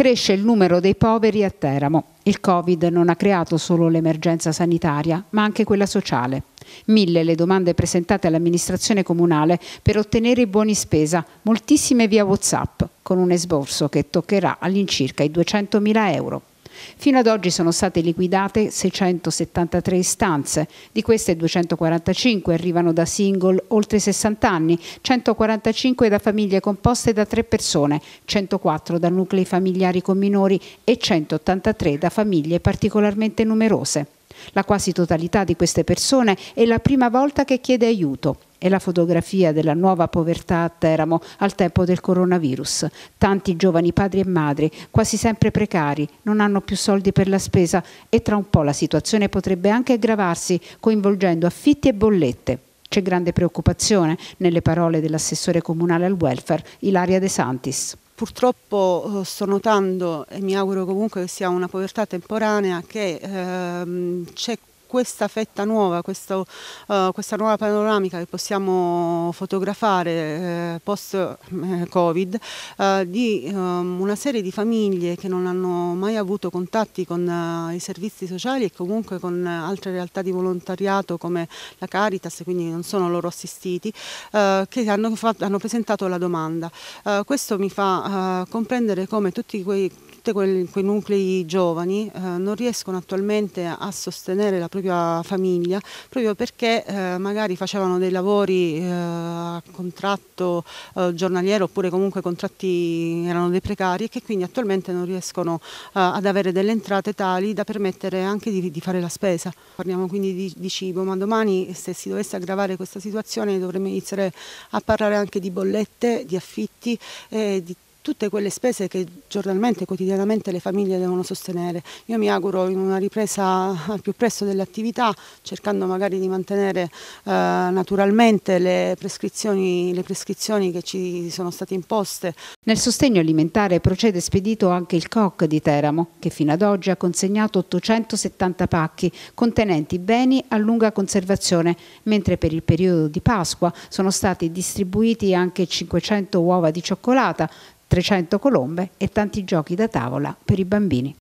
Cresce il numero dei poveri a Teramo. Il Covid non ha creato solo l'emergenza sanitaria, ma anche quella sociale. Mille le domande presentate all'amministrazione comunale per ottenere i buoni spesa, moltissime via WhatsApp, con un esborso che toccherà all'incirca i 200.000 euro. Fino ad oggi sono state liquidate 673 istanze, di queste 245 arrivano da single oltre 60 anni, 145 da famiglie composte da tre persone, 104 da nuclei familiari con minori e 183 da famiglie particolarmente numerose. La quasi totalità di queste persone è la prima volta che chiede aiuto. È la fotografia della nuova povertà a Teramo al tempo del coronavirus. Tanti giovani padri e madri, quasi sempre precari, non hanno più soldi per la spesa e tra un po' la situazione potrebbe anche aggravarsi coinvolgendo affitti e bollette. C'è grande preoccupazione nelle parole dell'assessore comunale al welfare Ilaria De Santis purtroppo eh, sto notando e mi auguro comunque che sia una povertà temporanea che ehm, c'è questa fetta nuova, questo, uh, questa nuova panoramica che possiamo fotografare eh, post-Covid, eh, eh, di um, una serie di famiglie che non hanno mai avuto contatti con uh, i servizi sociali e comunque con altre realtà di volontariato come la Caritas, quindi non sono loro assistiti, uh, che hanno, fatto, hanno, presentato la domanda. questo mi fa comprendere come tutti quei, quei, quei nuclei giovani non riescono attualmente a sostenere la propria propria famiglia, proprio perché eh, magari facevano dei lavori eh, a contratto eh, giornaliero oppure comunque contratti erano dei precari e che quindi attualmente non riescono eh, ad avere delle entrate tali da permettere anche di, di fare la spesa. Parliamo quindi di, di, cibo, ma domani se si dovesse aggravare questa situazione dovremmo iniziare a parlare anche di bollette, di affitti, e di tutte quelle spese che giornalmente, quotidianamente le famiglie devono sostenere. Io mi auguro in una ripresa al più presto dell'attività, cercando magari di mantenere eh, naturalmente le prescrizioni, le prescrizioni che ci sono state imposte. Nel sostegno alimentare procede spedito anche il COC di Teramo, che fino ad oggi ha consegnato 870 pacchi contenenti beni a lunga conservazione, mentre per il periodo di Pasqua sono stati distribuiti anche 500 uova di cioccolata, 300 colombe e tanti giochi da tavola per i bambini.